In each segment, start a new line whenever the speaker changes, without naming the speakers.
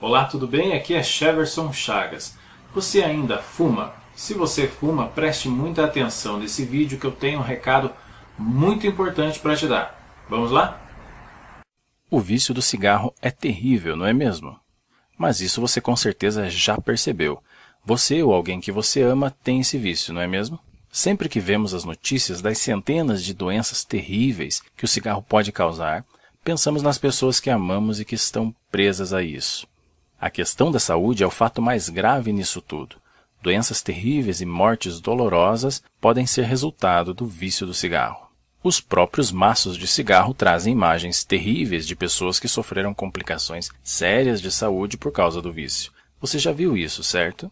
Olá, tudo bem? Aqui é Cheverson Chagas. Você ainda fuma? Se você fuma, preste muita atenção nesse vídeo que eu tenho um recado muito importante para te dar. Vamos lá? O vício do cigarro é terrível, não é mesmo? Mas isso você com certeza já percebeu. Você ou alguém que você ama tem esse vício, não é mesmo? Sempre que vemos as notícias das centenas de doenças terríveis que o cigarro pode causar, pensamos nas pessoas que amamos e que estão presas a isso. A questão da saúde é o fato mais grave nisso tudo. Doenças terríveis e mortes dolorosas podem ser resultado do vício do cigarro. Os próprios maços de cigarro trazem imagens terríveis de pessoas que sofreram complicações sérias de saúde por causa do vício. Você já viu isso, certo?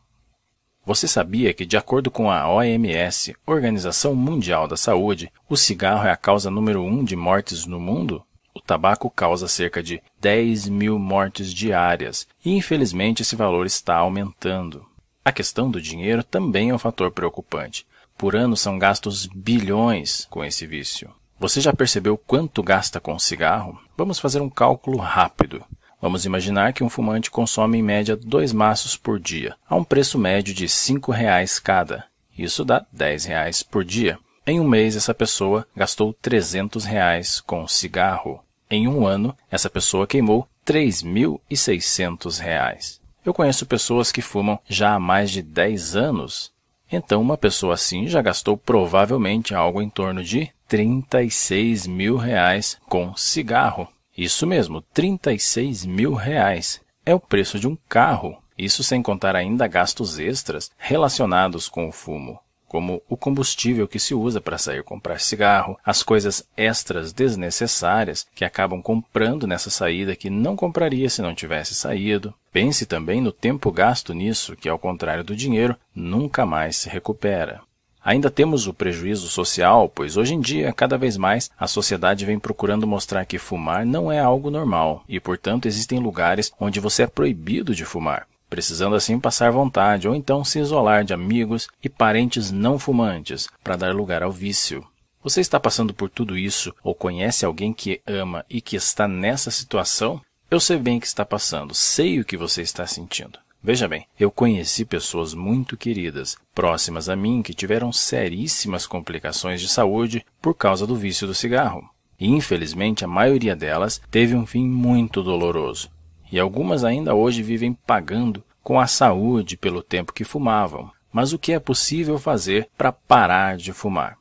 Você sabia que, de acordo com a OMS, Organização Mundial da Saúde, o cigarro é a causa número um de mortes no mundo? O tabaco causa cerca de 10 mil mortes diárias e, infelizmente, esse valor está aumentando. A questão do dinheiro também é um fator preocupante. Por ano são gastos bilhões com esse vício. Você já percebeu quanto gasta com cigarro? Vamos fazer um cálculo rápido. Vamos imaginar que um fumante consome em média dois maços por dia, a um preço médio de R$ 5,00 cada. Isso dá R$ 10,00 por dia. Em um mês, essa pessoa gastou R$ reais com cigarro. Em um ano, essa pessoa queimou R$ 3.600. Eu conheço pessoas que fumam já há mais de 10 anos. Então, uma pessoa assim já gastou provavelmente algo em torno de 36 mil reais com cigarro. Isso mesmo, 36 mil reais. É o preço de um carro. Isso sem contar ainda gastos extras relacionados com o fumo como o combustível que se usa para sair comprar cigarro, as coisas extras desnecessárias que acabam comprando nessa saída que não compraria se não tivesse saído. Pense também no tempo gasto nisso, que ao contrário do dinheiro, nunca mais se recupera. Ainda temos o prejuízo social, pois hoje em dia, cada vez mais, a sociedade vem procurando mostrar que fumar não é algo normal e, portanto, existem lugares onde você é proibido de fumar precisando assim passar vontade ou então se isolar de amigos e parentes não fumantes para dar lugar ao vício. Você está passando por tudo isso ou conhece alguém que ama e que está nessa situação? Eu sei bem o que está passando, sei o que você está sentindo. Veja bem, eu conheci pessoas muito queridas, próximas a mim, que tiveram seríssimas complicações de saúde por causa do vício do cigarro. E, infelizmente, a maioria delas teve um fim muito doloroso e algumas ainda hoje vivem pagando com a saúde pelo tempo que fumavam. Mas o que é possível fazer para parar de fumar?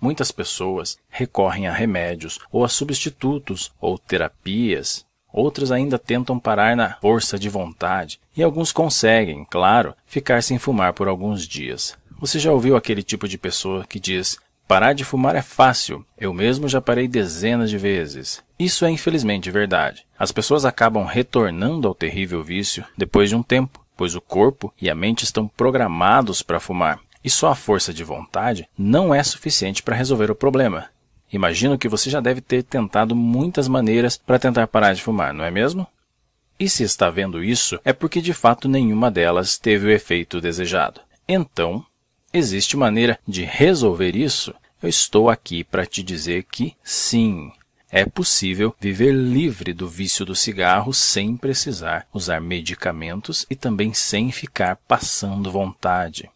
Muitas pessoas recorrem a remédios ou a substitutos ou terapias. Outras ainda tentam parar na força de vontade e alguns conseguem, claro, ficar sem fumar por alguns dias. Você já ouviu aquele tipo de pessoa que diz: parar de fumar é fácil, eu mesmo já parei dezenas de vezes. Isso é infelizmente verdade. As pessoas acabam retornando ao terrível vício depois de um tempo, pois o corpo e a mente estão programados para fumar. E só a força de vontade não é suficiente para resolver o problema. Imagino que você já deve ter tentado muitas maneiras para tentar parar de fumar, não é mesmo? E se está vendo isso, é porque de fato nenhuma delas teve o efeito desejado. Então, existe maneira de resolver isso? Eu estou aqui para te dizer que sim, é possível viver livre do vício do cigarro sem precisar usar medicamentos e também sem ficar passando vontade.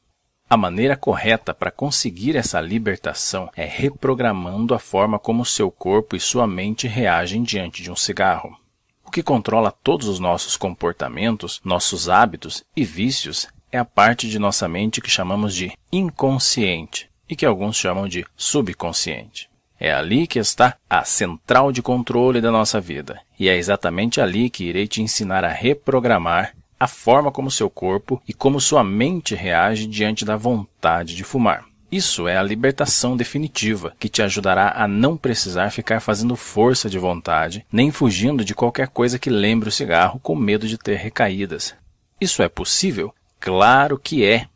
A maneira correta para conseguir essa libertação é reprogramando a forma como seu corpo e sua mente reagem diante de um cigarro. O que controla todos os nossos comportamentos, nossos hábitos e vícios é a parte de nossa mente que chamamos de inconsciente e que alguns chamam de subconsciente. É ali que está a central de controle da nossa vida. E é exatamente ali que irei te ensinar a reprogramar a forma como seu corpo e como sua mente reage diante da vontade de fumar. Isso é a libertação definitiva que te ajudará a não precisar ficar fazendo força de vontade, nem fugindo de qualquer coisa que lembre o cigarro com medo de ter recaídas. Isso é possível? Claro que é,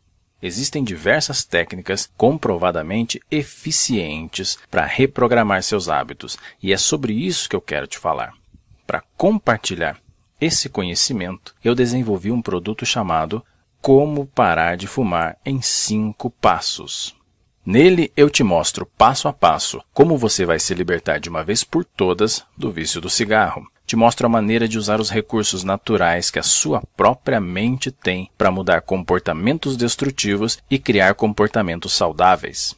Existem diversas técnicas comprovadamente eficientes para reprogramar seus hábitos, e é sobre isso que eu quero te falar. Para compartilhar esse conhecimento, eu desenvolvi um produto chamado Como Parar de Fumar em 5 Passos. Nele eu te mostro passo a passo como você vai se libertar de uma vez por todas do vício do cigarro. Te mostro a maneira de usar os recursos naturais que a sua própria mente tem para mudar comportamentos destrutivos e criar comportamentos saudáveis.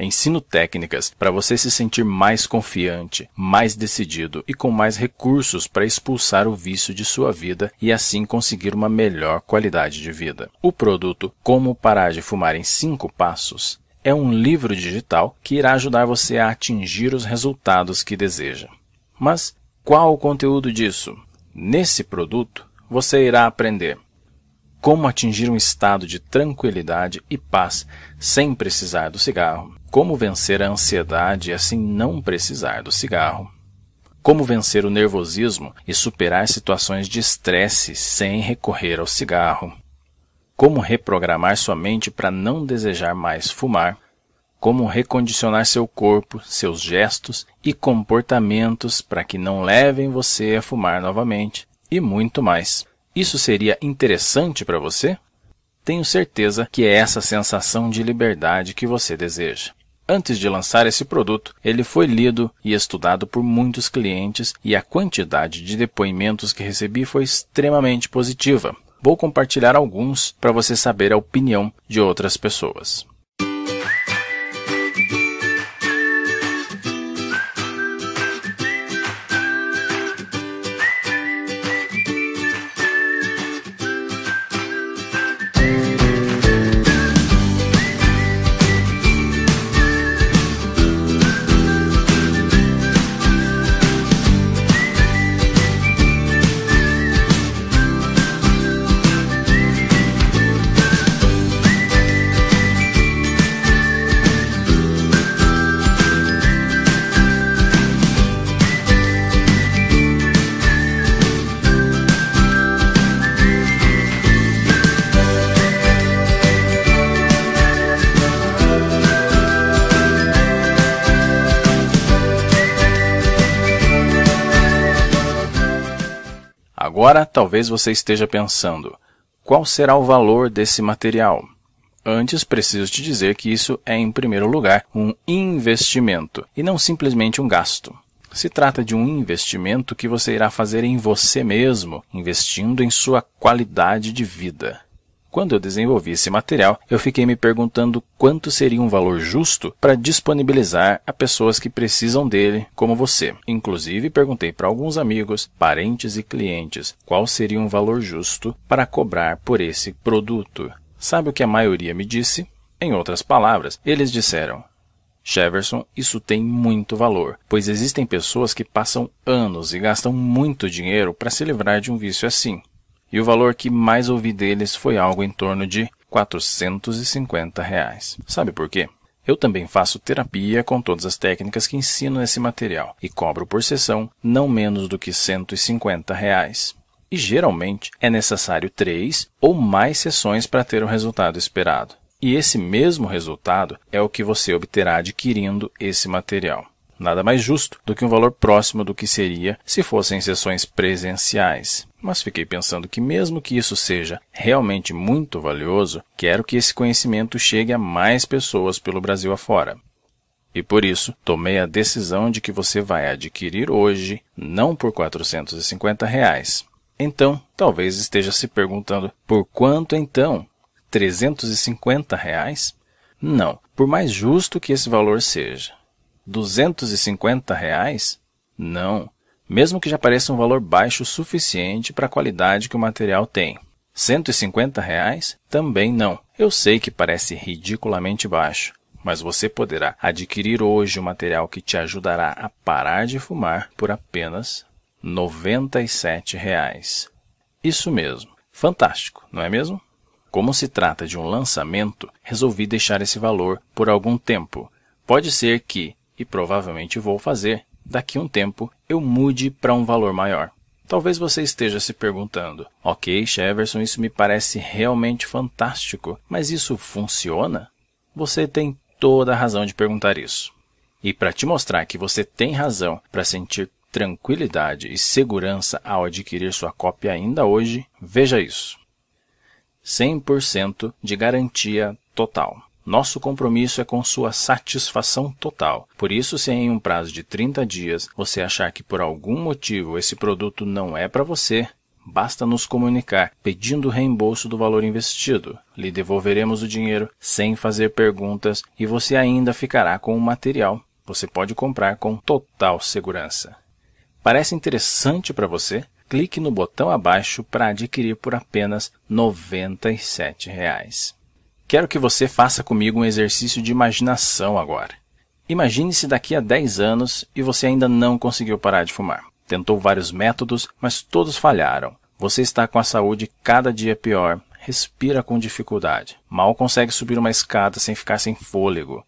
Ensino técnicas para você se sentir mais confiante, mais decidido e com mais recursos para expulsar o vício de sua vida e assim conseguir uma melhor qualidade de vida. O produto Como Parar de Fumar em 5 Passos é um livro digital que irá ajudar você a atingir os resultados que deseja. Mas qual o conteúdo disso? Nesse produto, você irá aprender como atingir um estado de tranquilidade e paz sem precisar do cigarro, como vencer a ansiedade e assim não precisar do cigarro, como vencer o nervosismo e superar situações de estresse sem recorrer ao cigarro, como reprogramar sua mente para não desejar mais fumar, como recondicionar seu corpo, seus gestos e comportamentos para que não levem você a fumar novamente e muito mais. Isso seria interessante para você? Tenho certeza que é essa sensação de liberdade que você deseja. Antes de lançar esse produto, ele foi lido e estudado por muitos clientes e a quantidade de depoimentos que recebi foi extremamente positiva. Vou compartilhar alguns para você saber a opinião de outras pessoas. Agora, talvez você esteja pensando, qual será o valor desse material? Antes, preciso te dizer que isso é, em primeiro lugar, um investimento e não simplesmente um gasto. Se trata de um investimento que você irá fazer em você mesmo, investindo em sua qualidade de vida. Quando eu desenvolvi esse material, eu fiquei me perguntando quanto seria um valor justo para disponibilizar a pessoas que precisam dele, como você. Inclusive, perguntei para alguns amigos, parentes e clientes qual seria um valor justo para cobrar por esse produto. Sabe o que a maioria me disse? Em outras palavras, eles disseram: Cheverson, isso tem muito valor, pois existem pessoas que passam anos e gastam muito dinheiro para se livrar de um vício assim e o valor que mais ouvi deles foi algo em torno de 450 reais. Sabe por quê? Eu também faço terapia com todas as técnicas que ensino nesse material e cobro por sessão não menos do que 150 reais. E geralmente é necessário três ou mais sessões para ter o resultado esperado. E esse mesmo resultado é o que você obterá adquirindo esse material. Nada mais justo do que um valor próximo do que seria se fossem sessões presenciais mas fiquei pensando que, mesmo que isso seja realmente muito valioso, quero que esse conhecimento chegue a mais pessoas pelo Brasil afora. E por isso, tomei a decisão de que você vai adquirir hoje, não por 450 reais. Então, talvez esteja se perguntando, por quanto então? 350 reais? Não, por mais justo que esse valor seja. 250 reais? Não, mesmo que já pareça um valor baixo o suficiente para a qualidade que o material tem. R$ 150,00? reais? Também não. Eu sei que parece ridiculamente baixo, mas você poderá adquirir hoje o material que te ajudará a parar de fumar por apenas R$ 97,00. Isso mesmo. Fantástico, não é mesmo? Como se trata de um lançamento, resolvi deixar esse valor por algum tempo. Pode ser que, e provavelmente vou fazer, daqui um tempo, eu mude para um valor maior. Talvez você esteja se perguntando: ok, Cheverson, isso me parece realmente fantástico, mas isso funciona? Você tem toda a razão de perguntar isso. E para te mostrar que você tem razão para sentir tranquilidade e segurança ao adquirir sua cópia ainda hoje, veja isso: 100% de garantia total. Nosso compromisso é com sua satisfação total. Por isso, se em um prazo de 30 dias você achar que por algum motivo esse produto não é para você, basta nos comunicar pedindo reembolso do valor investido. Lhe devolveremos o dinheiro sem fazer perguntas e você ainda ficará com o material. Você pode comprar com total segurança. Parece interessante para você? Clique no botão abaixo para adquirir por apenas R$ 97. Reais. Quero que você faça comigo um exercício de imaginação agora. Imagine-se daqui a 10 anos e você ainda não conseguiu parar de fumar. Tentou vários métodos, mas todos falharam. Você está com a saúde cada dia pior, respira com dificuldade, mal consegue subir uma escada sem ficar sem fôlego.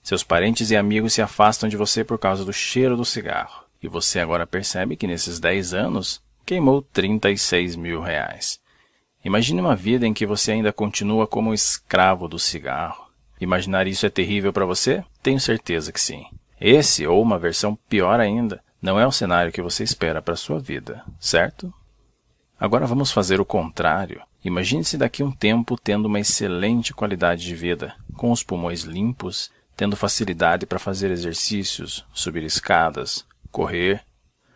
Seus parentes e amigos se afastam de você por causa do cheiro do cigarro. E você agora percebe que nesses 10 anos queimou 36 mil reais. Imagine uma vida em que você ainda continua como escravo do cigarro. Imaginar isso é terrível para você? Tenho certeza que sim. Esse, ou uma versão pior ainda, não é o cenário que você espera para sua vida, certo? Agora vamos fazer o contrário. Imagine-se daqui um tempo tendo uma excelente qualidade de vida, com os pulmões limpos, tendo facilidade para fazer exercícios, subir escadas, correr,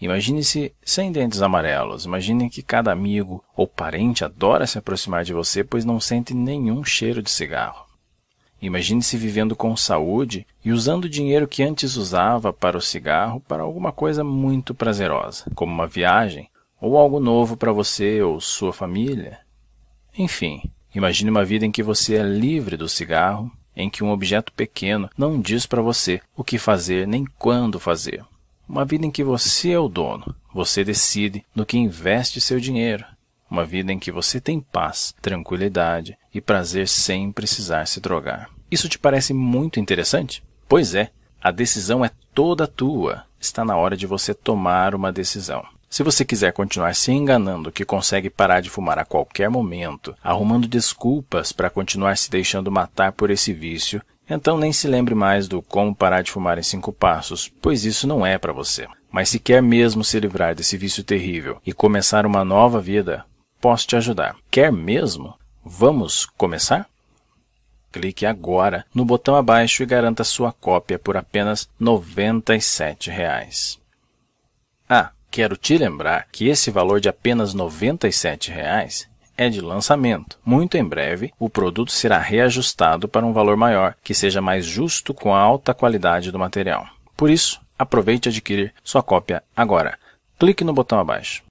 Imagine-se sem dentes amarelos. Imagine que cada amigo ou parente adora se aproximar de você, pois não sente nenhum cheiro de cigarro. Imagine-se vivendo com saúde e usando o dinheiro que antes usava para o cigarro para alguma coisa muito prazerosa, como uma viagem ou algo novo para você ou sua família. Enfim, imagine uma vida em que você é livre do cigarro, em que um objeto pequeno não diz para você o que fazer nem quando fazer. Uma vida em que você é o dono, você decide no que investe seu dinheiro. Uma vida em que você tem paz, tranquilidade e prazer sem precisar se drogar. Isso te parece muito interessante? Pois é, a decisão é toda tua. Está na hora de você tomar uma decisão. Se você quiser continuar se enganando que consegue parar de fumar a qualquer momento, arrumando desculpas para continuar se deixando matar por esse vício, então nem se lembre mais do como parar de fumar em cinco passos, pois isso não é para você. Mas se quer mesmo se livrar desse vício terrível e começar uma nova vida, posso te ajudar. Quer mesmo? Vamos começar? Clique agora no botão abaixo e garanta sua cópia por apenas R$ 97. Ah, quero te lembrar que esse valor de apenas R$ 97 é de lançamento. Muito em breve, o produto será reajustado para um valor maior, que seja mais justo com a alta qualidade do material. Por isso, aproveite e adquirir sua cópia agora. Clique no botão abaixo.